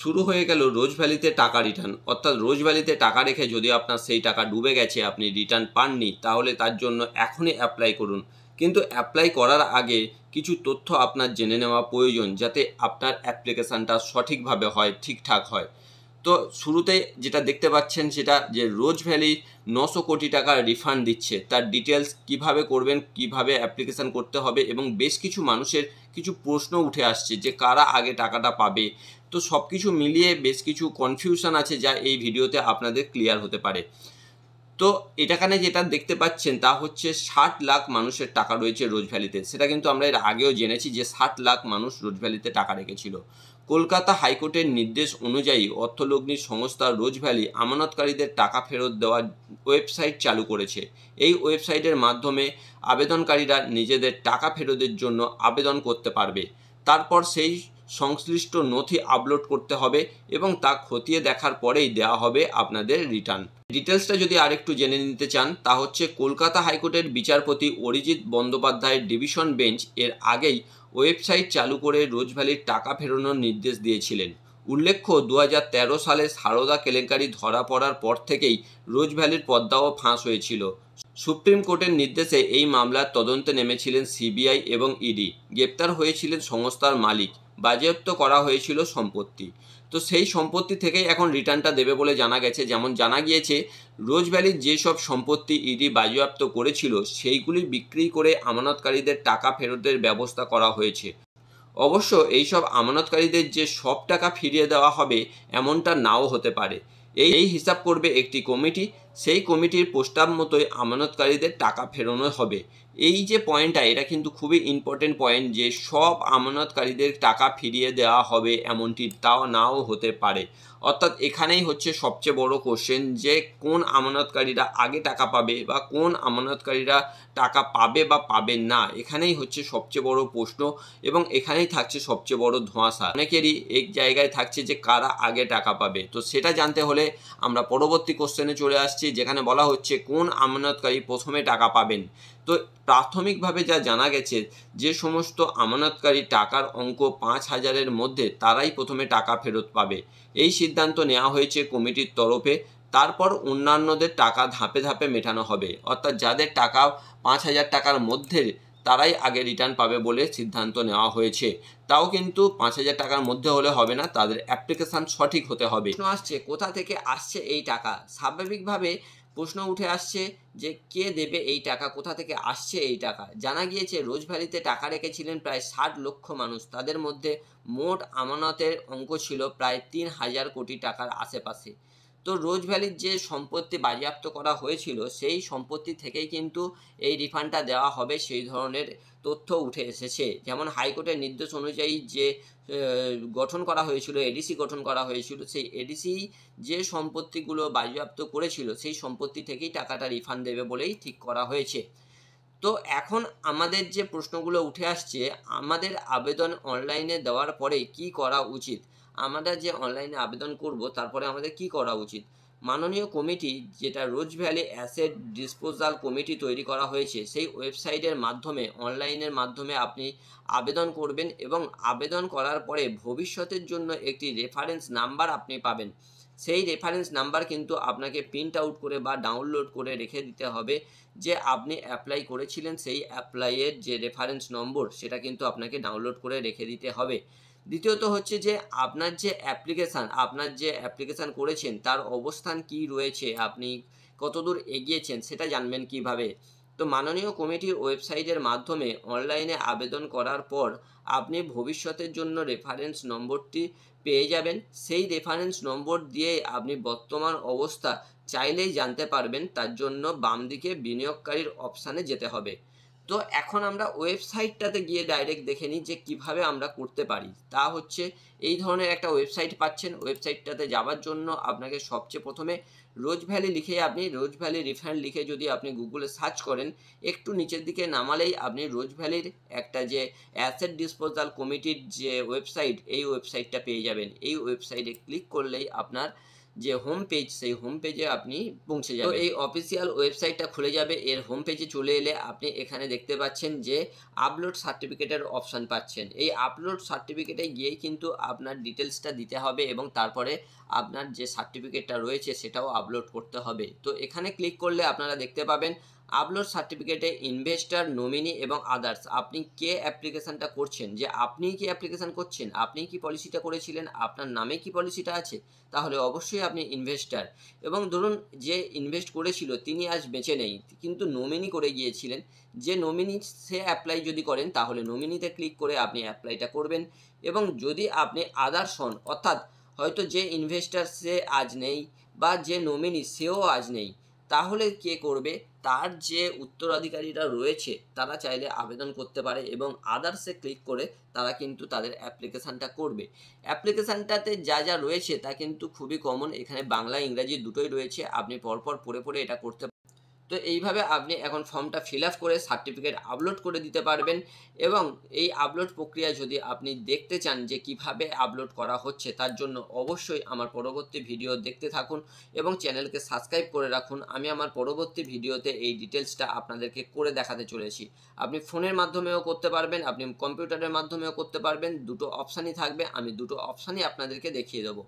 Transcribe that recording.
শুরু হয়ে গেল রোজ ভ্যালিতে টাকা রিটার্ন অর্থাৎ রোজ ভ্যালিতে টাকা রেখে যদি আপনার সেই টাকা ডুবে গেছে আপনি রিটার্ন পাননি তাহলে তার জন্য এখনই অ্যাপ্লাই করুন কিন্তু অ্যাপ্লাই করার আগে কিছু তথ্য আপনার জেনে নেওয়া প্রয়োজন যাতে আপনার অ্যাপ্লিকেশানটা সঠিকভাবে হয় ঠিকঠাক হয় তো শুরুতে যেটা দেখতে পাচ্ছেন সেটা যে রোজ ভ্যালি নশো কোটি টাকা রিফান্ড দিচ্ছে তার ডিটেলস কিভাবে করবেন কিভাবে অ্যাপ্লিকেশান করতে হবে এবং বেশ কিছু মানুষের কিছু প্রশ্ন উঠে আসছে যে কারা আগে টাকাটা পাবে তো সব কিছু মিলিয়ে বেশ কিছু কনফিউশন আছে যা এই ভিডিওতে আপনাদের ক্লিয়ার হতে পারে তো এটাখানে যেটা দেখতে পাচ্ছেন তা হচ্ছে ষাট লাখ মানুষের টাকা রয়েছে রোজ ভ্যালিতে সেটা কিন্তু আমরা এর আগেও জেনেছি যে ষাট লাখ মানুষ রোজ ভ্যালিতে টাকা রেখেছিল কলকাতা হাইকোর্টের নির্দেশ অনুযায়ী অর্থলগ্নি সংস্থা রোজ ভ্যালি আমানতকারীদের টাকা ফেরত দেওয়ার ওয়েবসাইট চালু করেছে এই ওয়েবসাইটের মাধ্যমে আবেদনকারীরা নিজেদের টাকা ফেরতের জন্য আবেদন করতে পারবে তারপর সেই সংশ্লিষ্ট নথি আপলোড করতে হবে এবং তা খতিয়ে দেখার পরেই দেওয়া হবে আপনাদের রিটার্ন ডিটেলসটা যদি আরেকটু জেনে নিতে চান তা হচ্ছে কলকাতা হাইকোর্টের বিচারপতি অরিজিৎ বন্দ্যোপাধ্যায়ের ডিভিশন বেঞ্চ এর আগেই ওয়েবসাইট চালু করে রোজভ্যালির টাকা ফেরানোর নির্দেশ দিয়েছিলেন উল্লেখ্য দু সালে সারদা কেলেঙ্কারি ধরা পড়ার পর থেকেই রোজভ্যালির পদ্মাও ফাঁস হয়েছিল সুপ্রিম কোর্টের নির্দেশে এই মামলার তদন্তে নেমেছিলেন সিবিআই এবং ইডি গ্রেপ্তার হয়েছিলেন সংস্থার মালিক বাজেয়াপ্ত করা হয়েছিল সম্পত্তি তো সেই সম্পত্তি থেকেই এখন রিটার্নটা দেবে বলে জানা গেছে যেমন জানা গিয়েছে রোজ ভ্যালির যেসব সম্পত্তি ইডি বাজেয়াপ্ত করেছিল সেইগুলি বিক্রি করে আমানতকারীদের টাকা ফেরতের ব্যবস্থা করা হয়েছে অবশ্য এইসব আমানতকারীদের যে সব টাকা ফিরিয়ে দেওয়া হবে এমনটা নাও হতে পারে এই হিসাব করবে একটি কমিটি সেই কমিটির প্রস্তাব মতোই আমানতকারীদের টাকা ফেরানো হবে এই যে পয়েন্টটা এটা কিন্তু খুবই ইম্পর্টেন্ট পয়েন্ট যে সব আমানতকারীদের টাকা ফিরিয়ে দেওয়া হবে এমনটি তাও নাও হতে পারে অর্থাৎ এখানেই হচ্ছে সবচেয়ে বড় কোশ্চেন যে কোন আমানতকারীরা আগে টাকা পাবে বা কোন আমানতকারীরা টাকা পাবে বা পাবে না এখানেই হচ্ছে সবচেয়ে বড় প্রশ্ন এবং এখানেই থাকছে সবচেয়ে বড় ধোঁয়াশা অনেকেরই এক জায়গায় থাকছে যে কারা আগে টাকা পাবে তো সেটা জানতে হলে আমরা পরবর্তী কোশ্চেনে চলে আসছি আসছে যেখানে বলা হচ্ছে কোন আমানতকারী প্রথমে টাকা পাবেন তো প্রাথমিকভাবে যা জানা গেছে যে সমস্ত আমানতকারী টাকার অঙ্ক পাঁচ হাজারের মধ্যে তারাই প্রথমে টাকা ফেরত পাবে এই সিদ্ধান্ত নেওয়া হয়েছে কমিটির তরফে তারপর অন্যান্যদের টাকা ধাপে ধাপে মেটানো হবে অর্থাৎ যাদের টাকা পাঁচ হাজার টাকার মধ্যে তারাই আগে রিটার্ন পাবে বলে সিদ্ধান্ত নেওয়া হয়েছে তাও কিন্তু পাঁচ হাজার টাকার মধ্যে হলে হবে না তাদের অ্যাপ্লিকেশান সঠিক হতে হবে আসছে কোথা থেকে আসছে এই টাকা স্বাভাবিকভাবে প্রশ্ন উঠে আসছে যে কে দেবে এই টাকা কোথা থেকে আসছে এই টাকা জানা গিয়েছে রোজভ্যালিতে টাকা রেখেছিলেন প্রায় ষাট লক্ষ মানুষ তাদের মধ্যে মোট আমানতের অঙ্ক ছিল প্রায় তিন হাজার কোটি টাকার আশেপাশে তো রোজ ভ্যালির যে সম্পত্তি বাজেয়াপ্ত করা হয়েছিল সেই সম্পত্তি থেকেই কিন্তু এই রিফান্ডটা দেওয়া হবে সেই ধরনের তথ্য উঠে এসেছে যেমন হাইকোর্টের নির্দেশ অনুযায়ী যে গঠন করা হয়েছিল এডিসি গঠন করা হয়েছিল সেই এডিসি যে সম্পত্তিগুলো বাজেয়াপ্ত করেছিল সেই সম্পত্তি থেকেই টাকাটা রিফান্ড দেবে বলেই ঠিক করা হয়েছে তো এখন আমাদের যে প্রশ্নগুলো উঠে আসছে আমাদের আবেদন অনলাইনে দেওয়ার পরে কি করা উচিত আমরা যে অনলাইনে আবেদন করব তারপরে আমাদের কি করা উচিত মাননীয় কমিটি যেটা Rose Valley asset disposal committee তৈরি করা হয়েছে সেই ওয়েবসাইটের মাধ্যমে অনলাইনের মাধ্যমে আপনি আবেদন করবেন এবং আবেদন করার পরে ভবিষ্যতের জন্য একটি রেফারেন্স নাম্বার আপনি পাবেন সেই রেফারেন্স নাম্বার কিন্তু আপনাকে প্রিন্ট আউট করে বা ডাউনলোড করে রেখে দিতে হবে যে আপনি অ্যাপ্লাই করেছিলেন সেই অ্যাপ্লাইয়ের যে রেফারেন্স নম্বর সেটা কিন্তু আপনাকে ডাউনলোড করে রেখে দিতে হবে দ্বিতীয়ত হচ্ছে যে আপনার যে অ্যাপ্লিকেশান আপনার যে অ্যাপ্লিকেশান করেছেন তার অবস্থান কি রয়েছে আপনি কতদূর এগিয়েছেন সেটা জানবেন কিভাবে তো মাননীয় কমিটির ওয়েবসাইটের মাধ্যমে অনলাইনে আবেদন করার পর আপনি ভবিষ্যতের জন্য রেফারেন্স নম্বরটি পেয়ে যাবেন সেই রেফারেন্স নম্বর দিয়ে আপনি বর্তমান অবস্থা চাইলেই জানতে পারবেন তার জন্য বাম দিকে বিনিয়োগকারীর অপশানে যেতে হবে তো এখন আমরা ওয়েবসাইটটাতে গিয়ে ডাইরেক্ট দেখে নিই যে কিভাবে আমরা করতে পারি তা হচ্ছে এই ধরনের একটা ওয়েবসাইট পাচ্ছেন ওয়েবসাইটটাতে যাওয়ার জন্য আপনাকে সবচেয়ে প্রথমে রোজ ভ্যালি লিখে আপনি রোজ ভ্যালি রিফান্ড লিখে যদি আপনি গুগলে সার্চ করেন একটু নিচের দিকে নামালেই আপনি রোজ ভ্যালির একটা যে অ্যাসেট ডিসপোজাল কমিটির যে ওয়েবসাইট এই ওয়েবসাইটটা পেয়ে যাবেন এই ওয়েবসাইটে ক্লিক করলেই আপনার যে হোম পেজ সেই হোম পেজে আপনি পৌঁছে যাবেন এই অফিসিয়াল ওয়েবসাইটটা খুলে যাবে এর হোম পেজে চলে এলে আপনি এখানে দেখতে পাচ্ছেন যে আপলোড সার্টিফিকেটের অপশান পাচ্ছেন এই আপলোড সার্টিফিকেটে গিয়েই কিন্তু আপনার ডিটেলসটা দিতে হবে এবং তারপরে আপনার যে সার্টিফিকেটটা রয়েছে সেটাও আপলোড করতে হবে তো এখানে ক্লিক করলে আপনারা দেখতে পাবেন আপলোড সার্টিফিকেটে ইনভেস্টার নমিনি এবং আদার্স আপনি কে অ্যাপ্লিকেশানটা করছেন যে আপনি কি অ্যাপ্লিকেশান করছেন আপনি কি পলিসিটা করেছিলেন আপনার নামে কি পলিসিটা আছে তাহলে অবশ্যই আপনি ইনভেস্টার এবং ধরুন যে ইনভেস্ট করেছিল তিনি আজ বেঁচে নেই কিন্তু নমিনি করে গিয়েছিলেন যে নমিনি সে অ্যাপ্লাই যদি করেন তাহলে নমিনিতে ক্লিক করে আপনি অ্যাপ্লাইটা করবেন এবং যদি আপনি আদার্স হন অর্থাৎ হয়তো যে ইনভেস্টার সে আজ নেই বা যে নমিনি সেও আজ নেই তাহলে কে করবে তার যে উত্তরাধিকারীরা রয়েছে তারা চাইলে আবেদন করতে পারে এবং আদার্সে ক্লিক করে তারা কিন্তু তাদের অ্যাপ্লিকেশানটা করবে অ্যাপ্লিকেশানটাতে যা যা রয়েছে তা কিন্তু খুবই কমন এখানে বাংলা ইংরাজি দুটোই রয়েছে আপনি পরপর পড়ে পড়ে এটা করতে তো এইভাবে আপনি এখন ফর্মটা ফিল আপ করে সার্টিফিকেট আপলোড করে দিতে পারবেন এবং এই আপলোড প্রক্রিয়া যদি আপনি দেখতে চান যে কিভাবে আপলোড করা হচ্ছে তার জন্য অবশ্যই আমার পরবর্তী ভিডিও দেখতে থাকুন এবং চ্যানেলকে সাবস্ক্রাইব করে রাখুন আমি আমার পরবর্তী ভিডিওতে এই ডিটেলসটা আপনাদেরকে করে দেখাতে চলেছি আপনি ফোনের মাধ্যমেও করতে পারবেন আপনি কম্পিউটারের মাধ্যমেও করতে পারবেন দুটো অপশানই থাকবে আমি দুটো অপশানই আপনাদেরকে দেখিয়ে দেবো